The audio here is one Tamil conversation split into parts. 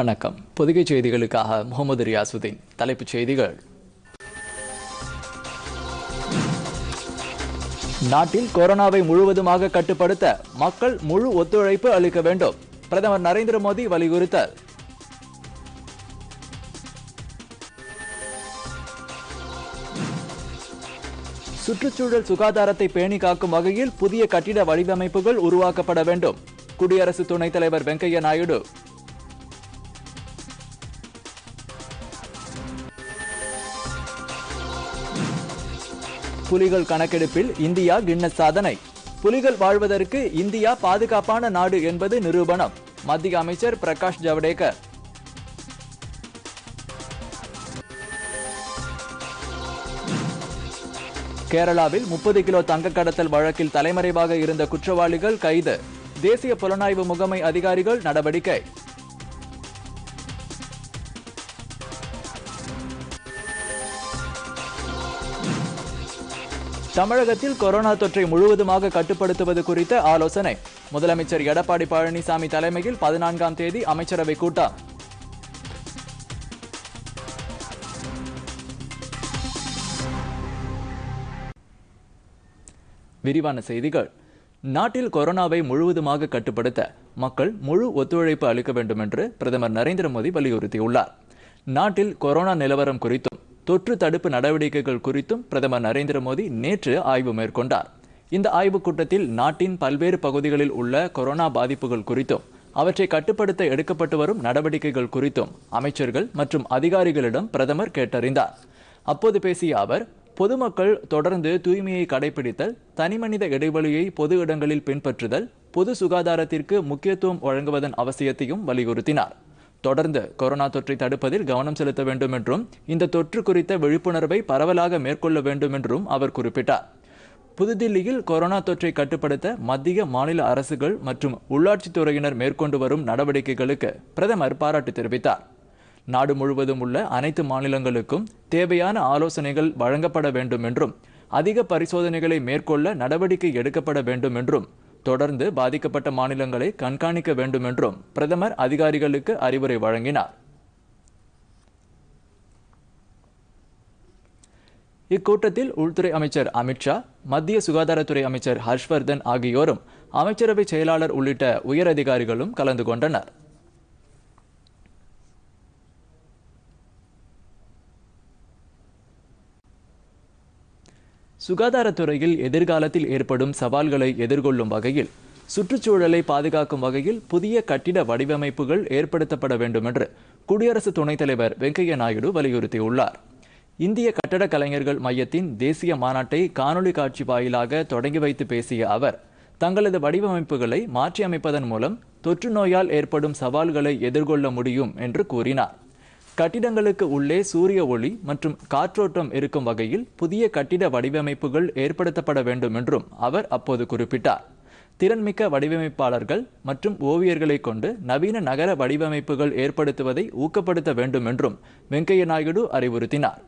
வணக்கம் பொதுகை செய்திகளுக்காக முகமது ரியாசுதீன் தலைப்புச் செய்திகள் நாட்டில் கொரோனாவை முழுவதுமாக கட்டுப்படுத்த மக்கள் முழு ஒத்துழைப்பு அளிக்க வேண்டும் பிரதமர் நரேந்திர மோடி வலியுறுத்தல் சுற்றுச்சூழல் சுகாதாரத்தை பேணி காக்கும் வகையில் புதிய கட்டிட வடிவமைப்புகள் உருவாக்கப்பட வேண்டும் குடியரசு துணைத் தலைவர் வெங்கையா நாயுடு புலிகள் கணக்கெடுப்பில் இந்தியா கின்னஸ் சாதனை புலிகள் வாழ்வதற்கு இந்தியா பாதுகாப்பான நாடு என்பது நிரூபணம் மத்திய அமைச்சர் பிரகாஷ் ஜவடேகர் கேரளாவில் முப்பது கிலோ தங்க கடத்தல் வழக்கில் தலைமறைவாக இருந்த குற்றவாளிகள் கைது தேசிய புலனாய்வு முகமை அதிகாரிகள் நடவடிக்கை தமிழகத்தில் கொரோனா தொற்றை முழுவதுமாக கட்டுப்படுத்துவது குறித்த ஆலோசனை முதலமைச்சர் எடப்பாடி பழனிசாமி தலைமையில் பதினான்காம் தேதி அமைச்சரவை கூட்டம் விரிவான செய்திகள் நாட்டில் கொரோனாவை முழுவதுமாக கட்டுப்படுத்த மக்கள் முழு ஒத்துழைப்பு அளிக்க வேண்டும் என்று பிரதமர் நரேந்திர மோடி வலியுறுத்தியுள்ளார் நாட்டில் கொரோனா நிலவரம் குறித்து தொற்று தடுப்பு நடவடிக்கைகள் குறித்தும் பிரதமர் நரேந்திர மோடி நேற்று ஆய்வு மேற்கொண்டார் இந்த ஆய்வுக் கூட்டத்தில் நாட்டின் பல்வேறு பகுதிகளில் உள்ள கொரோனா பாதிப்புகள் குறித்தும் அவற்றை கட்டுப்படுத்த எடுக்கப்பட்டு வரும் நடவடிக்கைகள் குறித்தும் அமைச்சர்கள் மற்றும் அதிகாரிகளிடம் பிரதமர் கேட்டறிந்தார் அப்போது பேசிய அவர் பொதுமக்கள் தொடர்ந்து தூய்மையை கடைபிடித்தல் தனிமனித இடைவெளியை பொது இடங்களில் பின்பற்றுதல் பொது சுகாதாரத்திற்கு முக்கியத்துவம் வழங்குவதன் அவசியத்தையும் வலியுறுத்தினார் தொடர்ந்து கொரோனா தொற்றை தடுப்பதில் கவனம் செலுத்த வேண்டும் என்றும் இந்த தொற்று குறித்த விழிப்புணர்வை பரவலாக மேற்கொள்ள வேண்டும் என்றும் அவர் குறிப்பிட்டார் புதுதில்லியில் கொரோனா தொற்றை கட்டுப்படுத்த மத்திய மாநில அரசுகள் மற்றும் உள்ளாட்சித்துறையினர் மேற்கொண்டு வரும் நடவடிக்கைகளுக்கு பிரதமர் பாராட்டு தெரிவித்தார் நாடு முழுவதும் உள்ள அனைத்து மாநிலங்களுக்கும் தேவையான ஆலோசனைகள் வழங்கப்பட வேண்டும் என்றும் அதிக பரிசோதனைகளை மேற்கொள்ள நடவடிக்கை எடுக்கப்பட வேண்டும் என்றும் தொடர்ந்து பாதிக்கப்பட்ட மாநிலங்களை கண்காணிக்க வேண்டும் என்றும் பிரதமர் அதிகாரிகளுக்கு அறிவுரை வழங்கினார் இக்கூட்டத்தில் உள்துறை அமைச்சர் அமித்ஷா மத்திய சுகாதாரத்துறை அமைச்சர் ஹர்ஷ்வர்தன் ஆகியோரும் அமைச்சரவை செயலாளர் உள்ளிட்ட உயரதிகாரிகளும் கலந்து கொண்டனர் சுகாதாரத்துறையில் எதிர்காலத்தில் ஏற்படும் சவால்களை எதிர்கொள்ளும் வகையில் சுற்றுச்சூழலை பாதுகாக்கும் வகையில் புதிய கட்டிட வடிவமைப்புகள் ஏற்படுத்தப்பட வேண்டும் என்று குடியரசு துணைத் தலைவர் வெங்கையா நாயுடு வலியுறுத்தியுள்ளார் இந்திய கட்டட கலைஞர்கள் மையத்தின் தேசிய மாநாட்டை காணொலி காட்சி வாயிலாக தொடங்கி வைத்து பேசிய அவர் தங்களது வடிவமைப்புகளை மாற்றியமைப்பதன் மூலம் தொற்று நோயால் ஏற்படும் சவால்களை எதிர்கொள்ள முடியும் என்று கூறினார் கட்டிடங்களுக்கு உள்ளே சூரிய ஒளி மற்றும் காற்றோட்டம் இருக்கும் வகையில் புதிய கட்டிட வடிவமைப்புகள் ஏற்படுத்தப்பட வேண்டும் என்றும் அவர் அப்போது குறிப்பிட்டார் திறன்மிக்க வடிவமைப்பாளர்கள் மற்றும் ஓவியர்களை கொண்டு நவீன நகர வடிவமைப்புகள் ஏற்படுத்துவதை ஊக்கப்படுத்த வேண்டும் என்றும் வெங்கையா நாயுடு அறிவுறுத்தினார்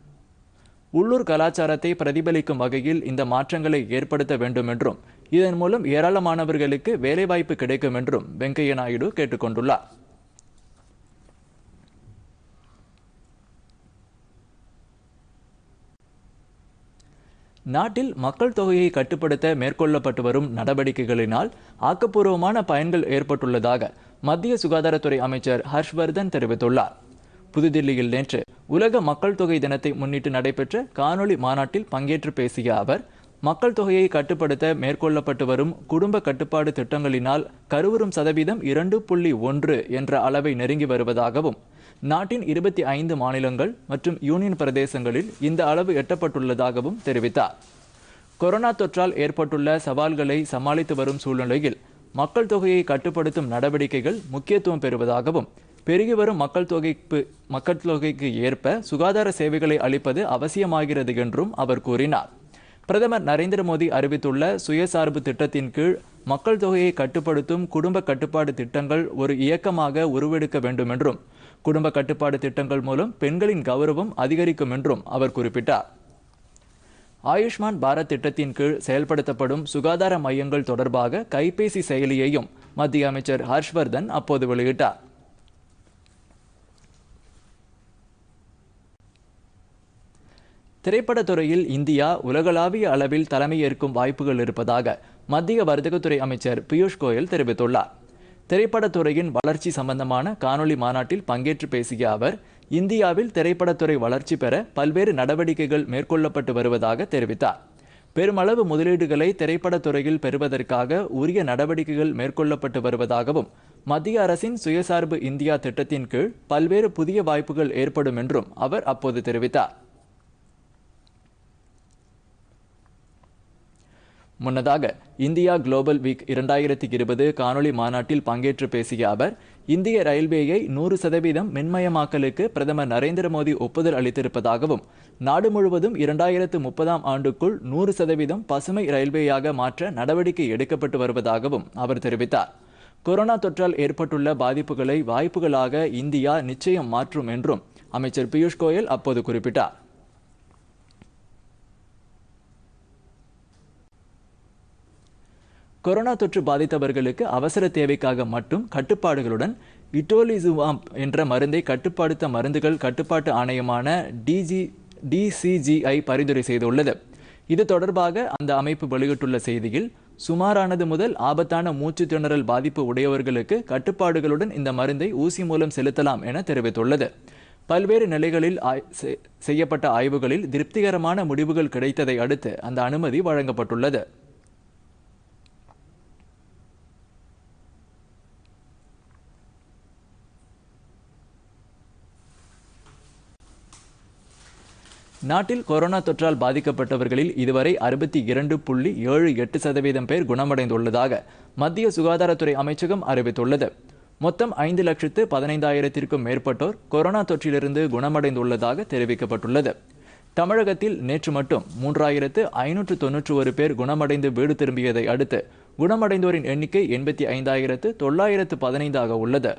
உள்ளூர் கலாச்சாரத்தை பிரதிபலிக்கும் வகையில் இந்த மாற்றங்களை ஏற்படுத்த வேண்டும் என்றும் இதன் மூலம் ஏராளமானவர்களுக்கு வேலைவாய்ப்பு கிடைக்கும் என்றும் வெங்கையா நாயுடு கேட்டுக்கொண்டுள்ளார் நாட்டில் மக்கள் தொகையை கட்டுப்படுத்த மேற்கொள்ளப்பட்டு வரும் நடவடிக்கைகளினால் ஆக்கப்பூர்வமான பயன்கள் ஏற்பட்டுள்ளதாக மத்திய சுகாதாரத்துறை அமைச்சர் ஹர்ஷ்வர்தன் தெரிவித்துள்ளார் புதுதில்லியில் நேற்று உலக மக்கள் தொகை தினத்தை முன்னிட்டு நடைபெற்ற காணொலி மாநாட்டில் பங்கேற்று பேசிய அவர் மக்கள் தொகையை கட்டுப்படுத்த மேற்கொள்ளப்பட்டு வரும் குடும்ப கட்டுப்பாடு திட்டங்களினால் கருவுறும் சதவீதம் இரண்டு புள்ளி ஒன்று என்ற அளவை நெருங்கி வருவதாகவும் நாட்டின் இருபத்தி ஐந்து மாநிலங்கள் மற்றும் யூனியன் பிரதேசங்களில் இந்த அளவு எட்டப்பட்டுள்ளதாகவும் தெரிவித்தார் கொரோனா தொற்றால் ஏற்பட்டுள்ள சவால்களை சமாளித்து வரும் சூழ்நிலையில் மக்கள் தொகையை கட்டுப்படுத்தும் நடவடிக்கைகள் முக்கியத்துவம் பெறுவதாகவும் பெருகி வரும் மக்கள் தொகைக்கு மக்கள் தொகைக்கு ஏற்ப சுகாதார சேவைகளை அளிப்பது அவசியமாகிறது என்றும் அவர் கூறினார் பிரதமர் நரேந்திர மோடி அறிவித்துள்ள சுயசார்பு திட்டத்தின் கீழ் மக்கள் தொகையை கட்டுப்படுத்தும் குடும்ப கட்டுப்பாடு திட்டங்கள் ஒரு இயக்கமாக உருவெடுக்க வேண்டும் என்றும் குடும்ப கட்டுப்பாடு திட்டங்கள் மூலம் பெண்களின் கௌரவம் அதிகரிக்கும் என்றும் அவர் குறிப்பிட்டார் ஆயுஷ்மான் பாரத் திட்டத்தின் கீழ் செயல்படுத்தப்படும் சுகாதார மையங்கள் தொடர்பாக கைபேசி செயலியையும் மத்திய அமைச்சர் ஹர்ஷ்வர்தன் அப்போது வெளியிட்டார் திரைப்படத்துறையில் இந்தியா உலகளாவிய அளவில் தலைமையேற்கும் வாய்ப்புகள் இருப்பதாக மத்திய வர்த்தகத்துறை அமைச்சர் பியூஷ் கோயல் தெரிவித்துள்ளார் திரைப்படத்துறையின் வளர்ச்சி சம்பந்தமான காணொலி மாநாட்டில் பங்கேற்று பேசிய அவர் இந்தியாவில் திரைப்படத்துறை வளர்ச்சி பெற பல்வேறு நடவடிக்கைகள் மேற்கொள்ளப்பட்டு வருவதாக தெரிவித்தார் பெருமளவு முதலீடுகளை திரைப்படத்துறையில் பெறுவதற்காக உரிய நடவடிக்கைகள் மேற்கொள்ளப்பட்டு வருவதாகவும் மத்திய அரசின் சுயசார்பு இந்தியா திட்டத்தின் கீழ் பல்வேறு புதிய வாய்ப்புகள் ஏற்படும் என்றும் அவர் அப்போது தெரிவித்தார் முன்னதாக இந்தியா குளோபல் வீக் இரண்டாயிரத்தி இருபது காணொலி மாநாட்டில் பங்கேற்று பேசிய அவர் இந்திய ரயில்வேயை நூறு சதவீதம் மின்மயமாக்கலுக்கு பிரதமர் நரேந்திர மோடி ஒப்புதல் அளித்திருப்பதாகவும் நாடு முழுவதும் இரண்டாயிரத்து முப்பதாம் ஆண்டுக்குள் நூறு சதவீதம் பசுமை ரயில்வேயாக மாற்ற நடவடிக்கை எடுக்கப்பட்டு வருவதாகவும் அவர் தெரிவித்தார் கொரோனா தொற்றால் ஏற்பட்டுள்ள பாதிப்புகளை வாய்ப்புகளாக இந்தியா நிச்சயம் மாற்றும் என்றும் அமைச்சர் பியூஷ் கோயல் அப்போது குறிப்பிட்டார் கொரோனா தொற்று பாதித்தவர்களுக்கு அவசர தேவைக்காக மட்டும் கட்டுப்பாடுகளுடன் இட்டோலிசுவாம்ப் என்ற மருந்தை கட்டுப்படுத்த மருந்துகள் கட்டுப்பாட்டு ஆணையமான டிஜி டிசிஜிஐ பரிந்துரை செய்துள்ளது இது தொடர்பாக அந்த அமைப்பு வெளியிட்டுள்ள செய்தியில் சுமாரானது முதல் ஆபத்தான மூச்சு திணறல் பாதிப்பு உடையவர்களுக்கு கட்டுப்பாடுகளுடன் இந்த மருந்தை ஊசி மூலம் செலுத்தலாம் என தெரிவித்துள்ளது பல்வேறு நிலைகளில் செய்யப்பட்ட ஆய்வுகளில் திருப்திகரமான முடிவுகள் கிடைத்ததை அடுத்து அந்த அனுமதி வழங்கப்பட்டுள்ளது நாட்டில் கொரோனா தொற்றால் பாதிக்கப்பட்டவர்களில் இதுவரை அறுபத்தி இரண்டு புள்ளி ஏழு எட்டு சதவீதம் பேர் குணமடைந்துள்ளதாக மத்திய சுகாதாரத்துறை அமைச்சகம் அறிவித்துள்ளது மொத்தம் ஐந்து லட்சத்து பதினைந்தாயிரத்திற்கும் மேற்பட்டோர் கொரோனா தொற்றிலிருந்து குணமடைந்துள்ளதாக தெரிவிக்கப்பட்டுள்ளது தமிழகத்தில் நேற்று மட்டும் மூன்றாயிரத்து ஐநூற்று தொன்னூற்று ஒரு பேர் குணமடைந்து வீடு திரும்பியதை அடுத்து குணமடைந்தோரின் எண்ணிக்கை எண்பத்தி ஐந்தாயிரத்து தொள்ளாயிரத்து பதினைந்தாக உள்ளது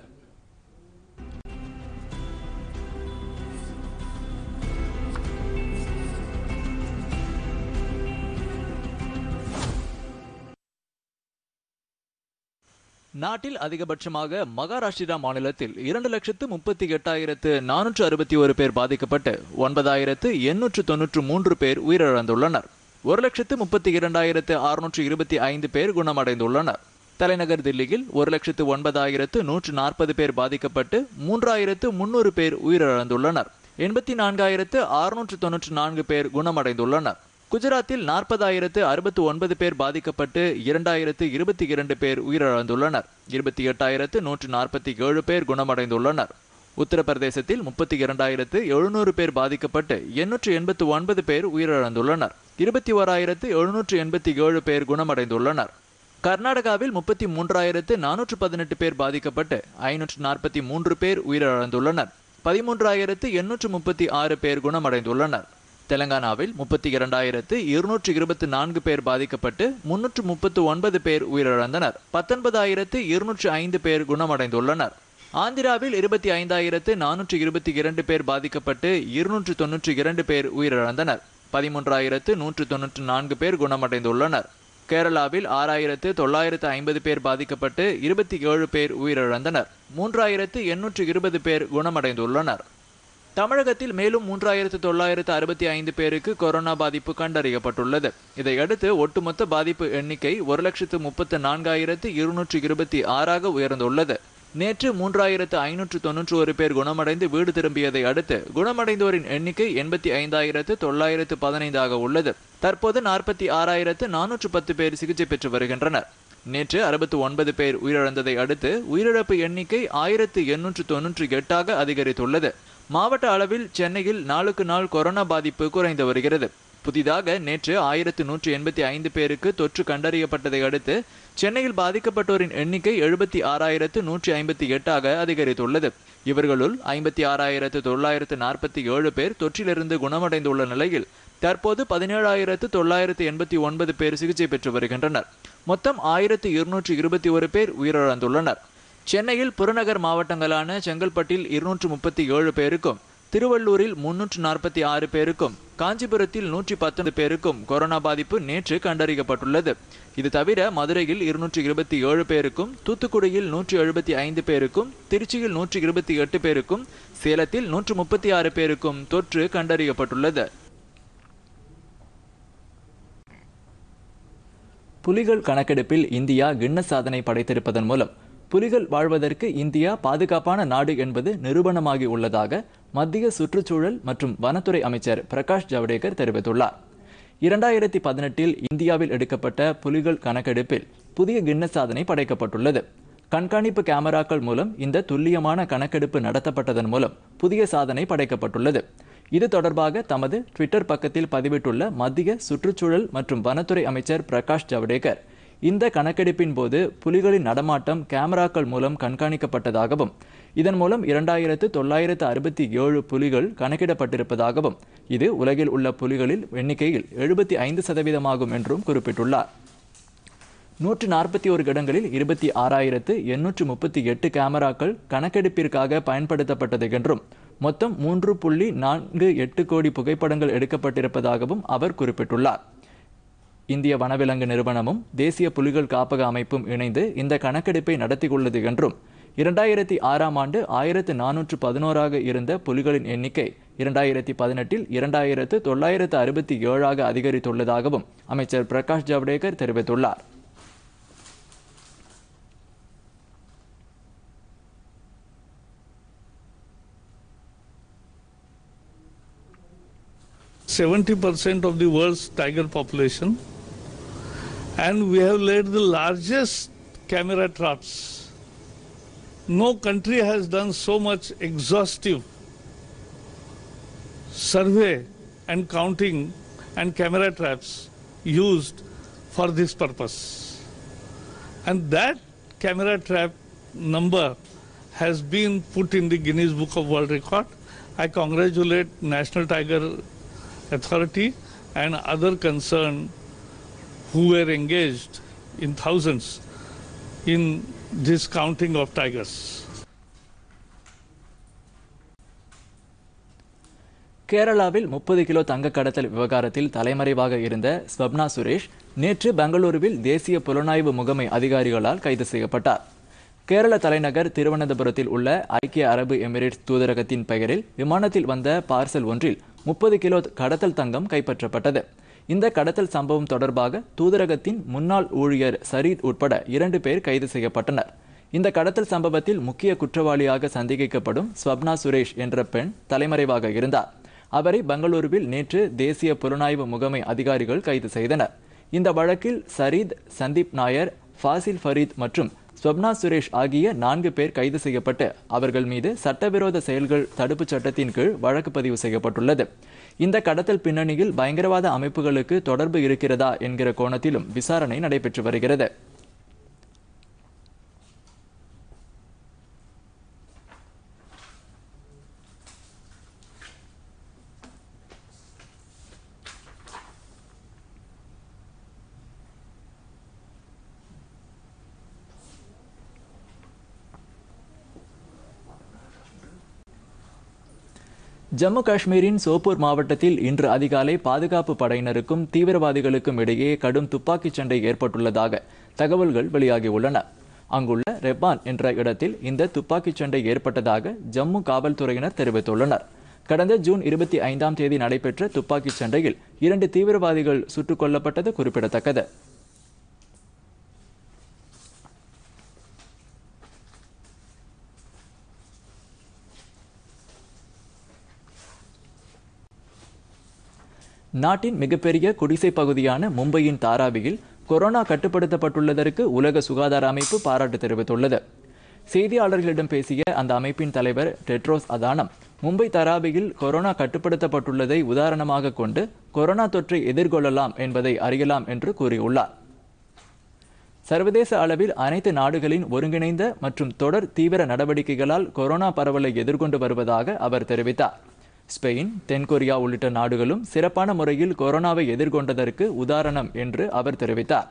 நாட்டில் அதிகபட்சமாக மகாராஷ்டிரா மாநிலத்தில் இரண்டு லட்சத்து முப்பத்தி எட்டாயிரத்து நானூற்று அறுபத்தி ஒரு பேர் பாதிக்கப்பட்டு ஒன்பதாயிரத்து எண்ணூற்று தொன்னூற்று மூன்று பேர் உயிரிழந்துள்ளனர் ஒரு லட்சத்து முப்பத்தி இரண்டாயிரத்து அறுநூற்று இருபத்தி ஐந்து பேர் குணமடைந்துள்ளனர் தலைநகர் தில்லியில் ஒரு லட்சத்து ஒன்பதாயிரத்து நூற்று நாற்பது பேர் பாதிக்கப்பட்டு மூன்றாயிரத்து முன்னூறு பேர் உயிரிழந்துள்ளனர் எண்பத்தி நான்காயிரத்து அறுநூற்று தொன்னூற்று நான்கு பேர் குணமடைந்துள்ளனர் குஜராத்தில் நாற்பதாயிரத்து அறுபத்து ஒன்பது பேர் பாதிக்கப்பட்டு இரண்டாயிரத்து இருபத்தி இரண்டு பேர் உயிரிழந்துள்ளனர் இருபத்தி எட்டாயிரத்து நூற்று நாற்பத்தி ஏழு பேர் குணமடைந்துள்ளனர் உத்தரப்பிரதேசத்தில் முப்பத்தி இரண்டாயிரத்து எழுநூறு பேர் பாதிக்கப்பட்டு எண்ணூற்று எண்பத்து ஒன்பது பேர் உயிரிழந்துள்ளனர் இருபத்தி ஓராயிரத்து எழுநூற்று எண்பத்தி ஏழு பேர் குணமடைந்துள்ளனர் கர்நாடகாவில் முப்பத்தி மூன்றாயிரத்து நானூற்று பதினெட்டு பேர் பாதிக்கப்பட்டு ஐநூற்று நாற்பத்தி மூன்று பேர் உயிரிழந்துள்ளனர் பதிமூன்றாயிரத்து எண்ணூற்று முப்பத்தி ஆறு பேர் குணமடைந்துள்ளனர் தெலங்கானாவில் முப்பத்தி இரண்டாயிரத்து இருநூற்று இருபத்தி நான்கு பேர் பாதிக்கப்பட்டு முன்னூற்று முப்பத்து ஒன்பது பேர் உயிரிழந்தனர் பத்தொன்பதாயிரத்து இருநூற்று ஐந்து பேர் குணமடைந்துள்ளனர் ஆந்திராவில் இருபத்தி ஐந்தாயிரத்து நானூற்று இருபத்தி இரண்டு பேர் பாதிக்கப்பட்டு இருநூற்று தொன்னூற்றி இரண்டு பேர் உயிரிழந்தனர் பதிமூன்றாயிரத்து நூற்று தொன்னூற்று நான்கு பேர் குணமடைந்துள்ளனர் கேரளாவில் ஆறாயிரத்து தொள்ளாயிரத்து ஐம்பது பேர் பாதிக்கப்பட்டு இருபத்தி ஏழு பேர் உயிரிழந்தனர் மூன்றாயிரத்து எண்ணூற்று இருபது பேர் குணமடைந்துள்ளனர் தமிழகத்தில் மேலும் மூன்றாயிரத்து தொள்ளாயிரத்து அறுபத்தி ஐந்து பேருக்கு கொரோனா பாதிப்பு கண்டறியப்பட்டுள்ளது இதையடுத்து ஒட்டுமொத்த பாதிப்பு எண்ணிக்கை ஒரு லட்சத்து முப்பத்து நான்காயிரத்து இருநூற்று இருபத்தி ஆறாக உயர்ந்துள்ளது நேற்று மூன்றாயிரத்து ஐநூற்று தொன்னூற்று ஒரு பேர் குணமடைந்து வீடு திரும்பியதை அடுத்து குணமடைந்தோரின் எண்ணிக்கை எண்பத்தி ஐந்தாயிரத்து தொள்ளாயிரத்து பதினைந்தாக உள்ளது தற்போது நாற்பத்தி ஆறாயிரத்து நானூற்று பத்து பேர் சிகிச்சை பெற்று வருகின்றனர் நேற்று அறுபத்து ஒன்பது பேர் உயிரிழந்ததை அடுத்து உயிரிழப்பு எண்ணிக்கை ஆயிரத்து எண்ணூற்று தொன்னூற்றி எட்டாக அதிகரித்துள்ளது மாவட்ட அளவில் சென்னையில் நாளுக்கு நாள் கொரோனா பாதிப்பு குறைந்து வருகிறது புதிதாக நேற்று ஆயிரத்து நூற்றி எண்பத்தி ஐந்து பேருக்கு தொற்று கண்டறியப்பட்டதை அடுத்து சென்னையில் பாதிக்கப்பட்டோரின் எண்ணிக்கை எழுபத்தி ஆறாயிரத்து நூற்றி ஐம்பத்தி எட்டாக அதிகரித்துள்ளது இவர்களுள் ஐம்பத்தி ஆறாயிரத்து தொள்ளாயிரத்து நாற்பத்தி ஏழு பேர் தொற்றிலிருந்து குணமடைந்துள்ள நிலையில் தற்போது பதினேழாயிரத்து தொள்ளாயிரத்து எண்பத்தி ஒன்பது பேர் சிகிச்சை பெற்று வருகின்றனர் மொத்தம் ஆயிரத்து இருநூற்றி இருபத்தி ஒரு பேர் உயிரிழந்துள்ளனர் சென்னையில் புறநகர் மாவட்டங்களான செங்கல்பட்டில் இருநூற்று முப்பத்தி ஏழு பேருக்கும் திருவள்ளூரில் முன்னூற்று நாற்பத்தி ஆறு பேருக்கும் காஞ்சிபுரத்தில் நூற்றி பத்தொன்பது பேருக்கும் கொரோனா பாதிப்பு நேற்று கண்டறியப்பட்டுள்ளது இது தவிர மதுரையில் இருநூற்றி இருபத்தி ஏழு பேருக்கும் தூத்துக்குடியில் நூற்றி எழுபத்தி ஐந்து பேருக்கும் திருச்சியில் நூற்றி இருபத்தி எட்டு பேருக்கும் சேலத்தில் நூற்று முப்பத்தி ஆறு பேருக்கும் தொற்று கண்டறியப்பட்டுள்ளது புலிகள் கணக்கெடுப்பில் இந்தியா கிண்ண சாதனை படைத்திருப்பதன் மூலம் புலிகள் வாழ்வதற்கு இந்தியா பாதுகாப்பான நாடு என்பது நிரூபணமாகி உள்ளதாக மத்திய சுற்றுச்சூழல் மற்றும் வனத்துறை அமைச்சர் பிரகாஷ் ஜவடேகர் தெரிவித்துள்ளார் இரண்டாயிரத்தி பதினெட்டில் இந்தியாவில் எடுக்கப்பட்ட புலிகள் கணக்கெடுப்பில் புதிய கிண்ண சாதனை படைக்கப்பட்டுள்ளது கண்காணிப்பு கேமராக்கள் மூலம் இந்த துல்லியமான கணக்கெடுப்பு நடத்தப்பட்டதன் மூலம் புதிய சாதனை படைக்கப்பட்டுள்ளது இது தொடர்பாக தமது ட்விட்டர் பக்கத்தில் பதிவிட்டுள்ள மத்திய சுற்றுச்சூழல் மற்றும் வனத்துறை அமைச்சர் பிரகாஷ் ஜவடேகர் இந்த கணக்கெடுப்பின் போது புலிகளின் நடமாட்டம் கேமராக்கள் மூலம் கண்காணிக்கப்பட்டதாகவும் இதன் மூலம் இரண்டாயிரத்து தொள்ளாயிரத்து அறுபத்தி ஏழு புலிகள் கணக்கிடப்பட்டிருப்பதாகவும் இது உலகில் உள்ள புலிகளில் எண்ணிக்கையில் எழுபத்தி ஐந்து சதவீதமாகும் என்றும் குறிப்பிட்டுள்ளார் நூற்று நாற்பத்தி ஒரு இடங்களில் இருபத்தி ஆறாயிரத்து எண்ணூற்று முப்பத்தி எட்டு கேமராக்கள் கணக்கெடுப்பிற்காக பயன்படுத்தப்பட்டது என்றும் மொத்தம் மூன்று புள்ளி நான்கு எட்டு கோடி புகைப்படங்கள் எடுக்கப்பட்டிருப்பதாகவும் அவர் குறிப்பிட்டுள்ளார் இந்திய வனவிலங்கு நிறுவனமும் தேசிய புலிகள் காப்பக அமைப்பும் இணைந்து இந்த கணக்கெடுப்பை நடத்தியுள்ளது என்றும் இரண்டாயிரத்தி ஆறாம் ஆண்டு ஆயிரத்து நானூற்று பதினோராக இருந்த புலிகளின் எண்ணிக்கை இரண்டாயிரத்தி பதினெட்டில் இரண்டாயிரத்து தொள்ளாயிரத்து அறுபத்தி ஏழாக அதிகரித்துள்ளதாகவும் அமைச்சர் பிரகாஷ் ஜவடேகர் தெரிவித்துள்ளார் Seventy percent of the world's tiger population And we have laid the largest camera traps. No country has done so much exhaustive survey and counting and camera traps used for this purpose. And that camera trap number has been put in the Guinness Book of World Record. I congratulate National Tiger Authority and other concerned who were engaged in thousands in this counting of tigers. கேரளாவில் முப்பது கிலோ தங்க கடத்தல் விவகாரத்தில் தலைமறைவாக இருந்த ஸ்வப்னா சுரேஷ் நேற்று பெங்களூருவில் தேசிய புலனாய்வு முகமை அதிகாரிகளால் கைது செய்யப்பட்டார் கேரள தலைநகர் திருவனந்தபுரத்தில் உள்ள ஐக்கிய அரபு எமிரேட்ஸ் தூதரகத்தின் பெயரில் விமானத்தில் வந்த பார்சல் ஒன்றில் முப்பது கிலோ கடத்தல் தங்கம் கைப்பற்றப்பட்டது இந்த கடத்தல் சம்பவம் தொடர்பாக தூதரகத்தின் முன்னாள் ஊழியர் சரீத் உட்பட இரண்டு பேர் கைது செய்யப்பட்டனர் இந்த கடத்தல் சம்பவத்தில் முக்கிய குற்றவாளியாக சந்தேகிக்கப்படும் ஸ்வப்னா சுரேஷ் என்ற பெண் தலைமறைவாக இருந்தார் அவரை பெங்களூருவில் நேற்று தேசிய புலனாய்வு முகமை அதிகாரிகள் கைது செய்தனர் இந்த வழக்கில் சரீத் சந்தீப் நாயர் ஃபாசில் ஃபரீத் மற்றும் சொப்னா சுரேஷ் ஆகிய நான்கு பேர் கைது செய்யப்பட்டு அவர்கள் மீது சட்டவிரோத செயல்கள் தடுப்புச் சட்டத்தின் கீழ் வழக்கு பதிவு செய்யப்பட்டுள்ளது இந்த கடத்தல் பின்னணியில் பயங்கரவாத அமைப்புகளுக்கு தொடர்பு இருக்கிறதா என்கிற கோணத்திலும் விசாரணை நடைபெற்று வருகிறது ஜம்மு காஷ்மீரின் சோப்பூர் மாவட்டத்தில் இன்று அதிகாலை பாதுகாப்பு படையினருக்கும் தீவிரவாதிகளுக்கும் இடையே கடும் துப்பாக்கிச் சண்டை ஏற்பட்டுள்ளதாக தகவல்கள் வெளியாகியுள்ளன அங்குள்ள ரெப்பான் என்ற இடத்தில் இந்த துப்பாக்கிச் சண்டை ஏற்பட்டதாக ஜம்மு காவல்துறையினர் தெரிவித்துள்ளனர் கடந்த ஜூன் இருபத்தி ஐந்தாம் தேதி நடைபெற்ற துப்பாக்கிச் சண்டையில் இரண்டு தீவிரவாதிகள் சுட்டுக் கொல்லப்பட்டது குறிப்பிடத்தக்கது நாட்டின் மிகப்பெரிய குடிசை பகுதியான மும்பையின் தாராவியில் கொரோனா கட்டுப்படுத்தப்பட்டுள்ளதற்கு உலக சுகாதார அமைப்பு பாராட்டு தெரிவித்துள்ளது செய்தியாளர்களிடம் பேசிய அந்த அமைப்பின் தலைவர் டெட்ரோஸ் அதானம் மும்பை தராபியில் கொரோனா கட்டுப்படுத்தப்பட்டுள்ளதை உதாரணமாக கொண்டு கொரோனா தொற்றை எதிர்கொள்ளலாம் என்பதை அறியலாம் என்று கூறியுள்ளார் சர்வதேச அளவில் அனைத்து நாடுகளின் ஒருங்கிணைந்த மற்றும் தொடர் தீவிர நடவடிக்கைகளால் கொரோனா பரவலை எதிர்கொண்டு வருவதாக அவர் தெரிவித்தார் ஸ்பெயின் தென்கொரியா உள்ளிட்ட நாடுகளும் சிறப்பான முறையில் கொரோனாவை எதிர்கொண்டதற்கு உதாரணம் என்று அவர் தெரிவித்தார்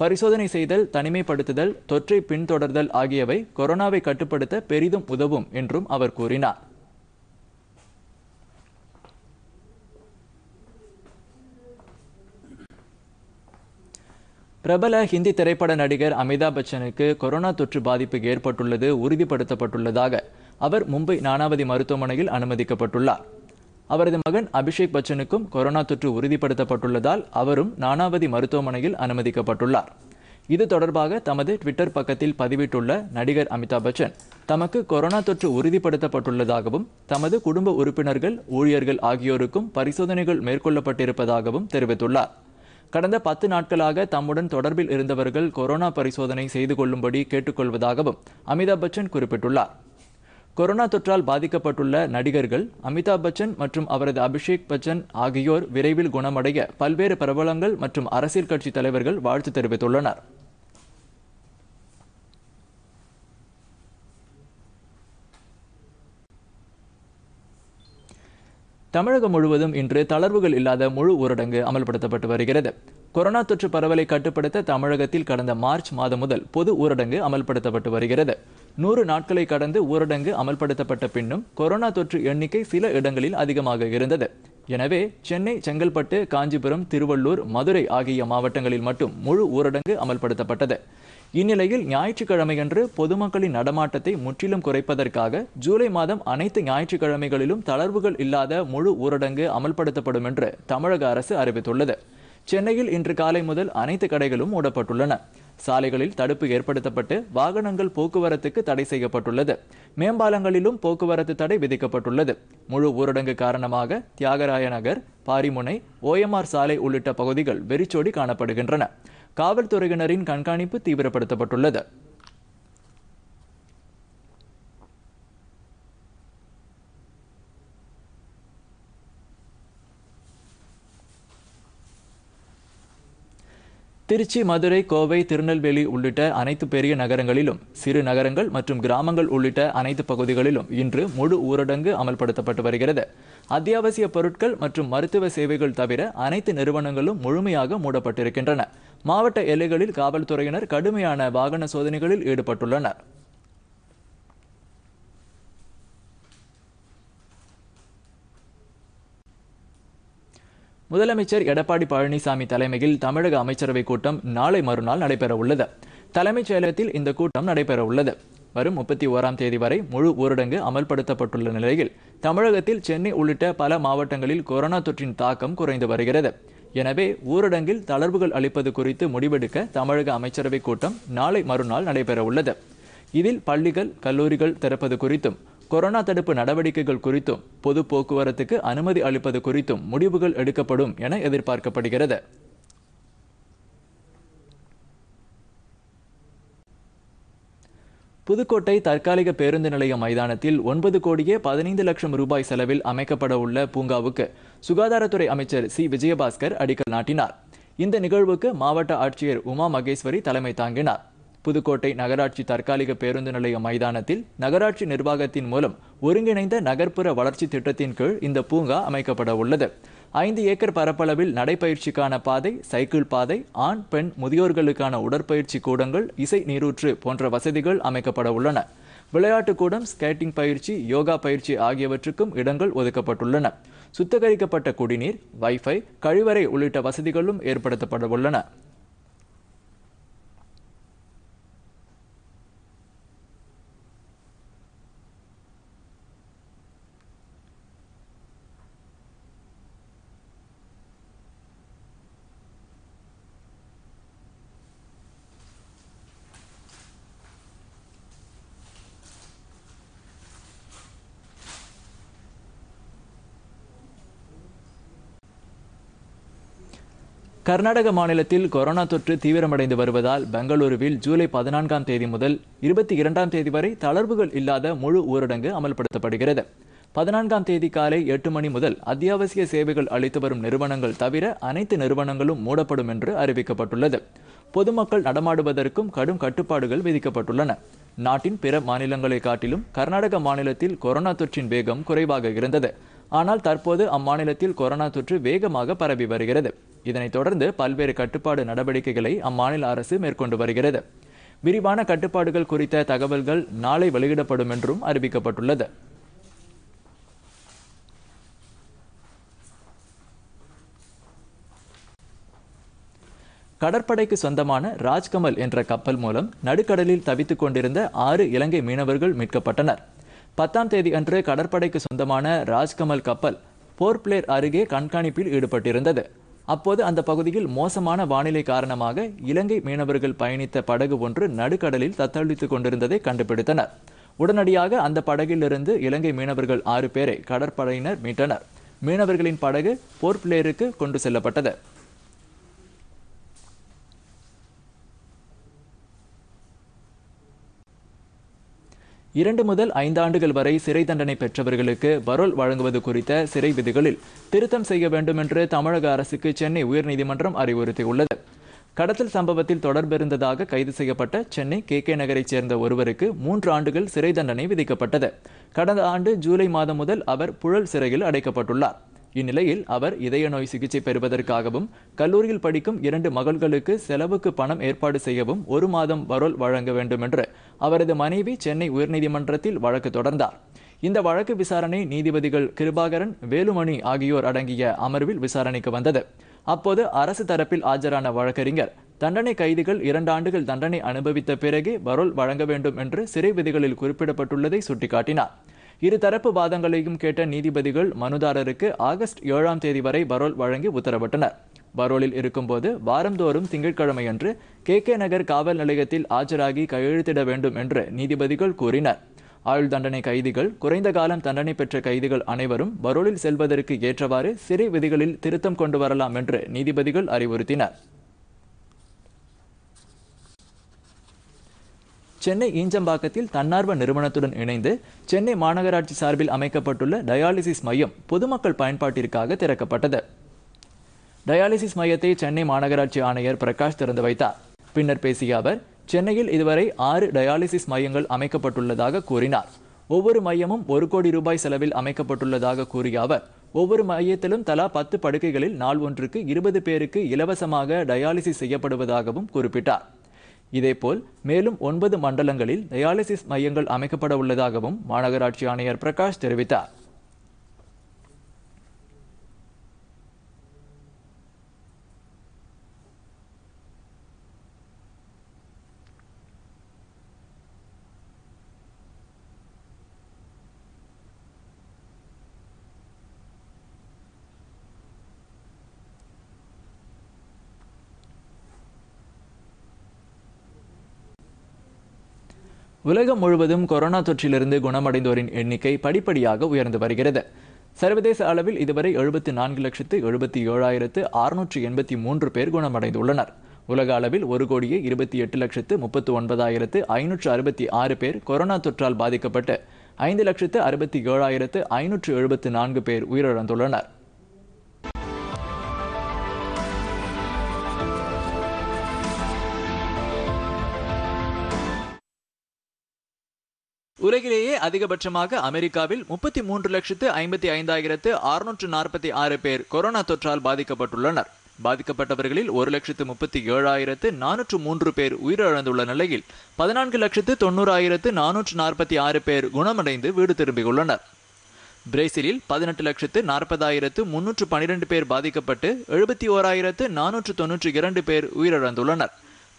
பரிசோதனை செய்தல் தனிமைப்படுத்துதல் தொற்றை பின்தொடர்தல் ஆகியவை கொரோனாவை கட்டுப்படுத்த பெரிதும் உதவும் என்றும் அவர் கூறினார் பிரபல ஹிந்தி திரைப்பட நடிகர் அமிதாப் பச்சனுக்கு கொரோனா தொற்று பாதிப்பு ஏற்பட்டுள்ளது உறுதிப்படுத்தப்பட்டுள்ளதாக அவர் மும்பை நானாவதி மருத்துவமனையில் அனுமதிக்கப்பட்டுள்ளார் அவரது மகன் அபிஷேக் பச்சனுக்கும் கொரோனா தொற்று உறுதிப்படுத்தப்பட்டுள்ளதால் அவரும் நானாவதி மருத்துவமனையில் அனுமதிக்கப்பட்டுள்ளார் இது தொடர்பாக தமது ட்விட்டர் பக்கத்தில் பதிவிட்டுள்ள நடிகர் அமிதாப் பச்சன் தமக்கு கொரோனா தொற்று உறுதிப்படுத்தப்பட்டுள்ளதாகவும் தமது குடும்ப உறுப்பினர்கள் ஊழியர்கள் ஆகியோருக்கும் பரிசோதனைகள் மேற்கொள்ளப்பட்டிருப்பதாகவும் தெரிவித்துள்ளார் கடந்த பத்து நாட்களாக தம்முடன் தொடர்பில் இருந்தவர்கள் கொரோனா பரிசோதனை செய்து கொள்ளும்படி கேட்டுக்கொள்வதாகவும் அமிதாப் பச்சன் குறிப்பிட்டுள்ளார் கொரோனா தொற்றால் பாதிக்கப்பட்டுள்ள நடிகர்கள் அமிதாப் பச்சன் மற்றும் அவரது அபிஷேக் பச்சன் ஆகியோர் விரைவில் குணமடைய பல்வேறு பிரபலங்கள் மற்றும் அரசியல் கட்சி தலைவர்கள் வாழ்த்து தெரிவித்துள்ளனர் தமிழகம் முழுவதும் இன்று தளர்வுகள் இல்லாத முழு ஊரடங்கு அமல்படுத்தப்பட்டு வருகிறது கொரோனா தொற்று பரவலை கட்டுப்படுத்த தமிழகத்தில் கடந்த மார்ச் மாதம் முதல் பொது ஊரடங்கு அமல்படுத்தப்பட்டு வருகிறது நூறு நாட்களை கடந்து ஊரடங்கு அமல்படுத்தப்பட்ட பின்னும் கொரோனா தொற்று எண்ணிக்கை சில இடங்களில் அதிகமாக இருந்தது எனவே சென்னை செங்கல்பட்டு காஞ்சிபுரம் திருவள்ளூர் மதுரை ஆகிய மாவட்டங்களில் மட்டும் முழு ஊரடங்கு அமல்படுத்தப்பட்டது இந்நிலையில் ஞாயிற்றுக்கிழமையன்று பொதுமக்களின் நடமாட்டத்தை முற்றிலும் குறைப்பதற்காக ஜூலை மாதம் அனைத்து ஞாயிற்றுக்கிழமைகளிலும் தளர்வுகள் இல்லாத முழு ஊரடங்கு அமல்படுத்தப்படும் என்று தமிழக அரசு அறிவித்துள்ளது சென்னையில் இன்று காலை முதல் அனைத்து கடைகளும் மூடப்பட்டுள்ளன சாலைகளில் தடுப்பு ஏற்படுத்தப்பட்டு வாகனங்கள் போக்குவரத்துக்கு தடை செய்யப்பட்டுள்ளது மேம்பாலங்களிலும் போக்குவரத்து தடை விதிக்கப்பட்டுள்ளது முழு ஊரடங்கு காரணமாக தியாகராய நகர் பாரிமுனை ஓஎம்ஆர் சாலை உள்ளிட்ட பகுதிகள் வெறிச்சோடி காணப்படுகின்றன காவல்துறையினரின் கண்காணிப்பு தீவிரப்படுத்தப்பட்டுள்ளது திருச்சி மதுரை கோவை திருநெல்வேலி உள்ளிட்ட அனைத்து பெரிய நகரங்களிலும் சிறு நகரங்கள் மற்றும் கிராமங்கள் உள்ளிட்ட அனைத்து பகுதிகளிலும் இன்று முழு ஊரடங்கு அமல்படுத்தப்பட்டு வருகிறது அத்தியாவசிய பொருட்கள் மற்றும் மருத்துவ சேவைகள் தவிர அனைத்து நிறுவனங்களும் முழுமையாக மூடப்பட்டிருக்கின்றன மாவட்ட எல்லைகளில் காவல்துறையினர் கடுமையான வாகன சோதனைகளில் ஈடுபட்டுள்ளனர் முதலமைச்சர் எடப்பாடி பழனிசாமி தலைமையில் தமிழக அமைச்சரவைக் கூட்டம் நாளை மறுநாள் நடைபெறவுள்ளது தலைமைச் செயலகத்தில் இந்த கூட்டம் நடைபெறவுள்ளது வரும் முப்பத்தி ஓராம் தேதி வரை முழு ஊரடங்கு அமல்படுத்தப்பட்டுள்ள நிலையில் தமிழகத்தில் சென்னை உள்ளிட்ட பல மாவட்டங்களில் கொரோனா தொற்றின் தாக்கம் குறைந்து வருகிறது எனவே ஊரடங்கில் தளர்வுகள் அளிப்பது குறித்து முடிவெடுக்க தமிழக அமைச்சரவைக் கூட்டம் நாளை மறுநாள் நடைபெறவுள்ளது இதில் பள்ளிகள் கல்லூரிகள் திறப்பது குறித்தும் கொரோனா தடுப்பு நடவடிக்கைகள் குறித்தும் பொது போக்குவரத்துக்கு அனுமதி அளிப்பது குறித்தும் முடிவுகள் எடுக்கப்படும் என எதிர்பார்க்கப்படுகிறது புதுக்கோட்டை தற்காலிக பேருந்து நிலைய மைதானத்தில் ஒன்பது கோடியே பதினைந்து லட்சம் ரூபாய் செலவில் அமைக்கப்பட உள்ள பூங்காவுக்கு சுகாதாரத்துறை அமைச்சர் சி விஜயபாஸ்கர் அடிக்கல் நாட்டினார் இந்த நிகழ்வுக்கு மாவட்ட ஆட்சியர் உமா மகேஸ்வரி தலைமை தாங்கினார் புதுக்கோட்டை நகராட்சி தற்காலிக பேருந்து நிலைய மைதானத்தில் நகராட்சி நிர்வாகத்தின் மூலம் ஒருங்கிணைந்த நகர்ப்புற வளர்ச்சி திட்டத்தின் கீழ் இந்த பூங்கா அமைக்கப்பட உள்ளது ஐந்து ஏக்கர் பரப்பளவில் நடைபயிற்சிக்கான பாதை சைக்கிள் பாதை ஆண் பெண் முதியோர்களுக்கான உடற்பயிற்சி கூடங்கள் இசை நீரூற்று போன்ற வசதிகள் அமைக்கப்பட உள்ளன விளையாட்டு கூடம் ஸ்கேட்டிங் பயிற்சி யோகா பயிற்சி ஆகியவற்றுக்கும் இடங்கள் ஒதுக்கப்பட்டுள்ளன சுத்திகரிக்கப்பட்ட குடிநீர் வைஃபை கழிவறை உள்ளிட்ட வசதிகளும் ஏற்படுத்தப்பட உள்ளன கர்நாடக மாநிலத்தில் கொரோனா தொற்று தீவிரமடைந்து வருவதால் பெங்களூருவில் ஜூலை பதினான்காம் தேதி முதல் இருபத்தி இரண்டாம் தேதி வரை தளர்வுகள் இல்லாத முழு ஊரடங்கு அமல்படுத்தப்படுகிறது பதினான்காம் தேதி காலை எட்டு மணி முதல் அத்தியாவசிய சேவைகள் அளித்து வரும் நிறுவனங்கள் தவிர அனைத்து நிறுவனங்களும் மூடப்படும் என்று அறிவிக்கப்பட்டுள்ளது பொதுமக்கள் நடமாடுவதற்கும் கடும் கட்டுப்பாடுகள் விதிக்கப்பட்டுள்ளன நாட்டின் பிற மாநிலங்களை காட்டிலும் கர்நாடக மாநிலத்தில் கொரோனா தொற்றின் வேகம் குறைவாக இருந்தது ஆனால் தற்போது அம்மாநிலத்தில் கொரோனா தொற்று வேகமாக பரவி வருகிறது இதனைத் தொடர்ந்து பல்வேறு கட்டுப்பாடு நடவடிக்கைகளை அம்மாநில அரசு மேற்கொண்டு வருகிறது விரிவான கட்டுப்பாடுகள் குறித்த தகவல்கள் நாளை வெளியிடப்படும் என்றும் அறிவிக்கப்பட்டுள்ளது கடற்படைக்கு சொந்தமான ராஜ்கமல் என்ற கப்பல் மூலம் நடுக்கடலில் தவித்துக் கொண்டிருந்த ஆறு இலங்கை மீனவர்கள் மீட்கப்பட்டனர் பத்தாம் தேதி அன்று கடற்படைக்கு சொந்தமான ராஜ்கமல் கப்பல் போர்ட்பிளேர் அருகே கண்காணிப்பில் ஈடுபட்டிருந்தது அப்போது அந்த பகுதியில் மோசமான வானிலை காரணமாக இலங்கை மீனவர்கள் பயணித்த படகு ஒன்று நடுக்கடலில் தத்தளித்துக் கொண்டிருந்ததை கண்டுபிடித்தனர் உடனடியாக அந்த படகிலிருந்து இலங்கை மீனவர்கள் ஆறு பேரை கடற்படையினர் மீட்டனர் மீனவர்களின் படகு போர்ட்பிளேருக்கு கொண்டு செல்லப்பட்டது இரண்டு முதல் ஐந்து ஆண்டுகள் வரை சிறை தண்டனை பெற்றவர்களுக்கு பரோல் வழங்குவது குறித்த சிறை விதிகளில் திருத்தம் செய்ய வேண்டும் என்று தமிழக அரசுக்கு சென்னை உயர்நீதிமன்றம் அறிவுறுத்தியுள்ளது கடத்தல் சம்பவத்தில் தொடர்பிருந்ததாக கைது செய்யப்பட்ட சென்னை கே கே நகரைச் சேர்ந்த ஒருவருக்கு மூன்று ஆண்டுகள் சிறை தண்டனை விதிக்கப்பட்டது கடந்த ஆண்டு ஜூலை மாதம் முதல் அவர் புழல் சிறையில் அடைக்கப்பட்டுள்ளார் இந்நிலையில் அவர் இதய நோய் சிகிச்சை பெறுவதற்காகவும் கல்லூரியில் படிக்கும் இரண்டு மகள்களுக்கு செலவுக்கு பணம் ஏற்பாடு செய்யவும் ஒரு மாதம் பரோல் வழங்க வேண்டும் என்று அவரது மனைவி சென்னை உயர்நீதிமன்றத்தில் வழக்கு தொடர்ந்தார் இந்த வழக்கு விசாரணை நீதிபதிகள் கிருபாகரன் வேலுமணி ஆகியோர் அடங்கிய அமர்வில் விசாரணைக்கு வந்தது அப்போது அரசு தரப்பில் ஆஜரான வழக்கறிஞர் தண்டனை கைதிகள் இரண்டு ஆண்டுகள் தண்டனை அனுபவித்த பிறகே பரோல் வழங்க வேண்டும் என்று சிறை விதிகளில் குறிப்பிடப்பட்டுள்ளதை சுட்டிக்காட்டினார் இருதரப்பு வாதங்களையும் கேட்ட நீதிபதிகள் மனுதாரருக்கு ஆகஸ்ட் ஏழாம் தேதி வரை பரோல் வழங்கி உத்தரவிட்டனர் பரோலில் இருக்கும்போது வாரந்தோறும் திங்கட்கிழமையன்று கே கே நகர் காவல் நிலையத்தில் ஆஜராகி கையெழுத்திட வேண்டும் என்று நீதிபதிகள் கூறினர் ஆயுள் தண்டனை கைதிகள் குறைந்த காலம் தண்டனை பெற்ற கைதிகள் அனைவரும் பரோலில் செல்வதற்கு ஏற்றவாறு சிறை விதிகளில் திருத்தம் கொண்டு வரலாம் என்று நீதிபதிகள் அறிவுறுத்தினர் சென்னை ஈஞ்சம்பாக்கத்தில் தன்னார்வ நிறுவனத்துடன் இணைந்து சென்னை மாநகராட்சி சார்பில் அமைக்கப்பட்டுள்ள டயாலிசிஸ் மையம் பொதுமக்கள் பயன்பாட்டிற்காக திறக்கப்பட்டது டயாலிசிஸ் மையத்தை சென்னை மாநகராட்சி ஆணையர் பிரகாஷ் திறந்து வைத்தார் பின்னர் பேசிய அவர் சென்னையில் இதுவரை ஆறு டயாலிசிஸ் மையங்கள் அமைக்கப்பட்டுள்ளதாக கூறினார் ஒவ்வொரு மையமும் ஒரு கோடி ரூபாய் செலவில் அமைக்கப்பட்டுள்ளதாக கூறிய அவர் ஒவ்வொரு மையத்திலும் தலா பத்து படுக்கைகளில் நாள் ஒன்றுக்கு இருபது பேருக்கு இலவசமாக டயாலிசிஸ் செய்யப்படுவதாகவும் குறிப்பிட்டார் இதேபோல் மேலும் ஒன்பது மண்டலங்களில் டயாலிசிஸ் மையங்கள் அமைக்கப்பட உள்ளதாகவும் மாநகராட்சி ஆணையர் பிரகாஷ் தெரிவித்தார் உலகம் முழுவதும் கொரோனா தொற்றிலிருந்து குணமடைந்தோரின் எண்ணிக்கை படிப்படியாக உயர்ந்து வருகிறது சர்வதேச அளவில் இதுவரை எழுபத்தி நான்கு லட்சத்து எழுபத்தி ஏழாயிரத்து அறுநூற்றி எண்பத்தி மூன்று பேர் குணமடைந்துள்ளனர் உலக அளவில் ஒரு கோடியே இருபத்தி எட்டு லட்சத்து முப்பத்து ஒன்பதாயிரத்து ஐநூற்று அறுபத்தி ஆறு பேர் கொரோனா தொற்றால் பாதிக்கப்பட்டு ஐந்து லட்சத்து அறுபத்தி ஏழாயிரத்து ஐநூற்று எழுபத்து நான்கு பேர் உயிரிழந்துள்ளனர் உலகிலேயே அதிகபட்சமாக அமெரிக்காவில் முப்பத்தி மூன்று லட்சத்து ஐம்பத்தி ஐந்தாயிரத்து அறுநூற்று நாற்பத்தி ஆறு பேர் கொரோனா தொற்றால் பாதிக்கப்பட்டுள்ளனர் பாதிக்கப்பட்டவர்களில் ஒரு லட்சத்து முப்பத்தி ஏழாயிரத்து நானூற்று மூன்று பேர் உயிரிழந்துள்ள நிலையில் பதினான்கு லட்சத்து தொண்ணூறாயிரத்து நானூற்று நாற்பத்தி ஆறு பேர் குணமடைந்து வீடு திரும்பியுள்ளனர் பிரேசிலில் பதினெட்டு லட்சத்து நாற்பதாயிரத்து முன்னூற்று பனிரெண்டு பேர் பாதிக்கப்பட்டு எழுபத்தி ஓராயிரத்து நானூற்று தொன்னூற்றி இரண்டு பேர் உயிரிழந்துள்ளனர்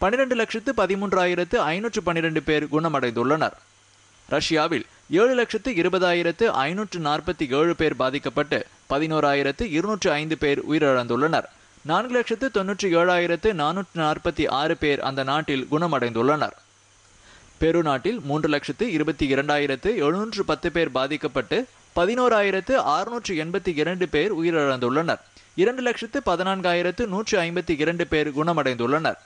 பனிரெண்டு லட்சத்து பதிமூன்றாயிரத்து ஐநூற்று பனிரெண்டு பேர் குணமடைந்துள்ளனர் ரஷ்யாவில் ஏழு லட்சத்து இருபதாயிரத்து ஐநூற்று நாற்பத்தி ஏழு பேர் பாதிக்கப்பட்டு பதினோராயிரத்து இருநூற்று ஐந்து பேர் உயிரிழந்துள்ளனர் நான்கு லட்சத்து தொன்னூற்றி ஏழாயிரத்து நானூற்று நாற்பத்தி ஆறு பேர் அந்த நாட்டில் குணமடைந்துள்ளனர் பெரு நாட்டில் மூன்று லட்சத்து இருபத்தி இரண்டாயிரத்து எழுநூற்று பத்து பேர் பாதிக்கப்பட்டு பதினோராயிரத்து அறுநூற்று எண்பத்தி இரண்டு பேர் உயிரிழந்துள்ளனர் இரண்டு லட்சத்து பதினான்காயிரத்து நூற்று ஐம்பத்தி இரண்டு பேர் குணமடைந்துள்ளனர்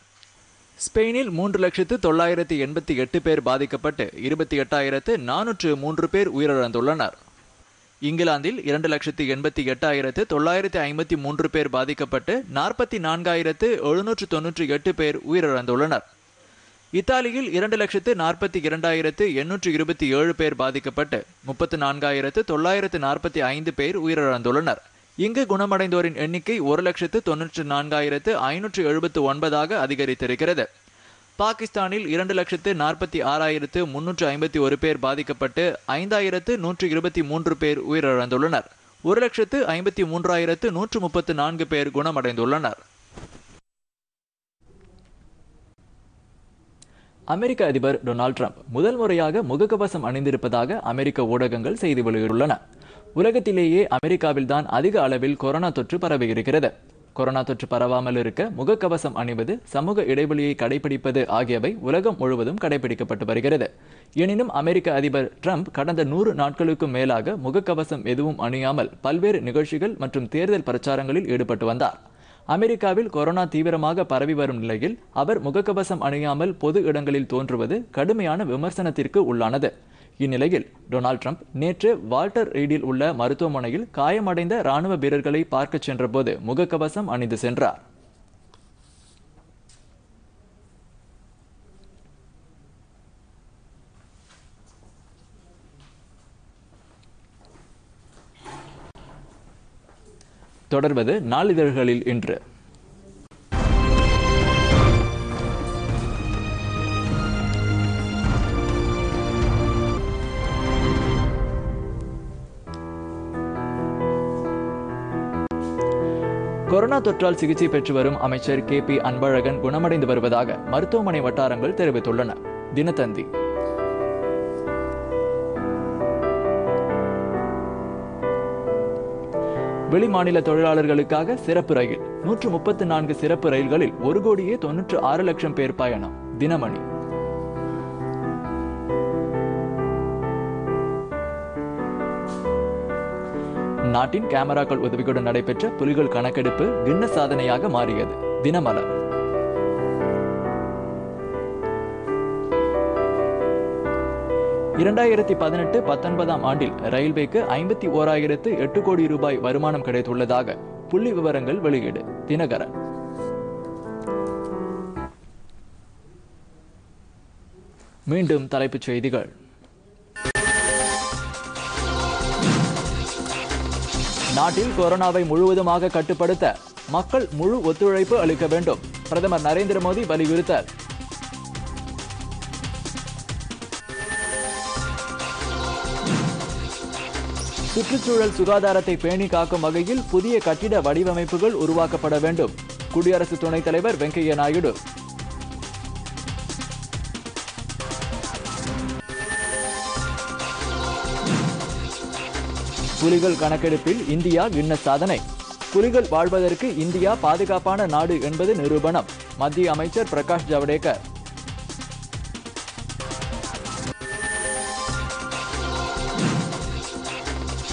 ஸ்பெயினில் மூன்று லட்சத்து தொள்ளாயிரத்து எண்பத்தி எட்டு பேர் பாதிக்கப்பட்டு இருபத்தி எட்டாயிரத்து நானூற்று மூன்று பேர் உயிரிழந்துள்ளனர் இங்கிலாந்தில் இரண்டு லட்சத்து எண்பத்தி எட்டாயிரத்து தொள்ளாயிரத்து ஐம்பத்தி மூன்று பேர் பாதிக்கப்பட்டு நாற்பத்தி நான்காயிரத்து எழுநூற்று தொன்னூற்றி எட்டு பேர் உயிரிழந்துள்ளனர் இத்தாலியில் இரண்டு லட்சத்து நாற்பத்தி இரண்டாயிரத்து எண்ணூற்று இருபத்தி ஏழு பேர் பாதிக்கப்பட்டு முப்பத்து நான்காயிரத்து தொள்ளாயிரத்து நாற்பத்தி ஐந்து பேர் உயிரிழந்துள்ளனர் இங்கு குணமடைந்தோரின் எண்ணிக்கை ஒரு லட்சத்து தொன்னூற்று நான்காயிரத்து ஐநூற்று எழுபத்து ஒன்பதாக அதிகரித்திருக்கிறது பாகிஸ்தானில் இரண்டு லட்சத்து நாற்பத்தி ஆறாயிரத்து முன்னூற்று ஐம்பத்தி ஒரு பேர் பாதிக்கப்பட்டு ஐந்தாயிரத்து நூற்று இருபத்தி மூன்று பேர் உயிரிழந்துள்ளனர் ஒரு லட்சத்து ஐம்பத்தி மூன்றாயிரத்து நூற்று முப்பத்து நான்கு பேர் குணமடைந்துள்ளனர் அமெரிக்க அதிபர் டொனால்ட் ட்ரம்ப் முதல் முறையாக முகக்கவசம் அணிந்திருப்பதாக அமெரிக்க ஊடகங்கள் செய்தி வெளியிட்டுள்ளன உலகத்திலேயே அமெரிக்காவில் தான் அதிக அளவில் கொரோனா தொற்று பரவி இருக்கிறது கொரோனா தொற்று பரவாமல் இருக்க முகக்கவசம் அணிவது சமூக இடைவெளியை கடைபிடிப்பது ஆகியவை உலகம் முழுவதும் கடைபிடிக்கப்பட்டு வருகிறது எனினும் அமெரிக்க அதிபர் டிரம்ப் கடந்த நூறு நாட்களுக்கும் மேலாக முகக்கவசம் எதுவும் அணியாமல் பல்வேறு நிகழ்ச்சிகள் மற்றும் தேர்தல் பிரச்சாரங்களில் ஈடுபட்டு வந்தார் அமெரிக்காவில் கொரோனா தீவிரமாக பரவி வரும் நிலையில் அவர் முகக்கவசம் அணியாமல் பொது இடங்களில் தோன்றுவது கடுமையான விமர்சனத்திற்கு உள்ளானது இந்நிலையில் டொனால்ட் ட்ரம்ப் நேற்று வால்டர் ரீடில் உள்ள மருத்துவமனையில் காயமடைந்த ராணுவ வீரர்களை பார்க்கச் சென்றபோது முகக்கவசம் அணிந்து சென்றார் தொடர்வது நாளிதழ்களில் இன்று கொரோனா தொற்றால் சிகிச்சை பெற்று வரும் அமைச்சர் கே பி அன்பழகன் குணமடைந்து வருவதாக மருத்துவமனை வட்டாரங்கள் தெரிவித்துள்ளன தினத்தந்தி வெளிமாநில தொழிலாளர்களுக்காக சிறப்பு ரயில் நூற்று முப்பத்தி நான்கு சிறப்பு ரயில்களில் ஒரு கோடியே தொன்னூற்று ஆறு லட்சம் பேர் பயணம் தினமணி நாட்டின் கேமராக்கள் உதவியுடன் நடைபெற்ற புலிகள் கணக்கெடுப்பு கின்ன சாதனையாக மாறியது தினமலர் இரண்டாயிரத்தி பதினெட்டு பத்தொன்பதாம் ஆண்டில் ரயில்வேக்கு ஐம்பத்தி ஓராயிரத்து எட்டு கோடி ரூபாய் வருமானம் கிடைத்துள்ளதாக புள்ளி விவரங்கள் வெளியீடு தினகரன் மீண்டும் தலைப்புச் செய்திகள் நாட்டில் கொரோனாவை முழுவதுமாக கட்டுப்படுத்த மக்கள் முழு ஒத்துழைப்பு அளிக்க வேண்டும் பிரதமர் நரேந்திர மோடி வலியுறுத்தல் சுற்றுச்சூழல் சுகாதாரத்தை பேணி காக்கும் வகையில் புதிய கட்டிட வடிவமைப்புகள் உருவாக்கப்பட வேண்டும் குடியரசு துணைத் தலைவர் வெங்கையா நாயுடு புலிகள் கணக்கெடுப்பில் இந்தியா கின்ன சாதனை புலிகள் வாழ்வதற்கு இந்தியா பாதுகாப்பான நாடு என்பது நிரூபணம் மத்திய அமைச்சர் பிரகாஷ் ஜவடேகர்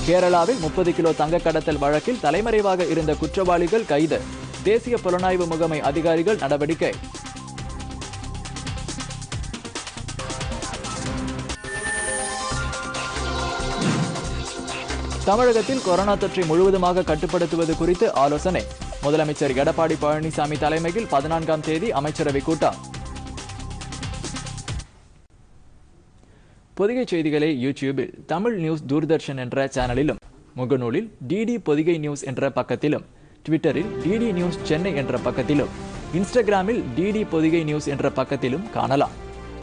கேரளாவில் முப்பது கிலோ தங்க கடத்தல் வழக்கில் தலைமறைவாக இருந்த குற்றவாளிகள் கைது தேசிய புலனாய்வு முகமை அதிகாரிகள் நடவடிக்கை தமிழகத்தில் கொரோனா தொற்றை முழுவதுமாக கட்டுப்படுத்துவது குறித்து ஆலோசனை முதலமைச்சர் எடப்பாடி பழனிசாமி தலைமையில் பதினான்காம் தேதி அமைச்சரவை கூட்டம் பொதிகை செய்திகளை யூடியூபில் தமிழ் நியூஸ் தூர்தர்ஷன் என்ற சேனலிலும் முகநூலில் டிடி பொதிகை நியூஸ் என்ற பக்கத்திலும் ட்விட்டரில் டிடி நியூஸ் சென்னை என்ற பக்கத்திலும் இன்ஸ்டாகிராமில் டிடி பொதிகை நியூஸ் என்ற பக்கத்திலும் காணலாம்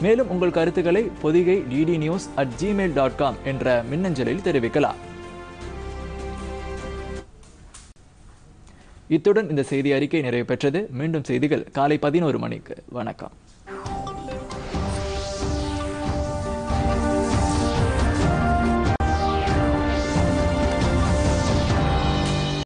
மேலும் உங்கள் கருத்துக்களை Podhigai DD news at Gmail dot com என்ற மின்னஞ்சலில் தெரிவிக்கலாம் இத்துடன் இந்த செய்தி அறிக்கை நிறைவு பெற்றது மீண்டும் செய்திகள் காலை பதினோரு மணிக்கு வணக்கம்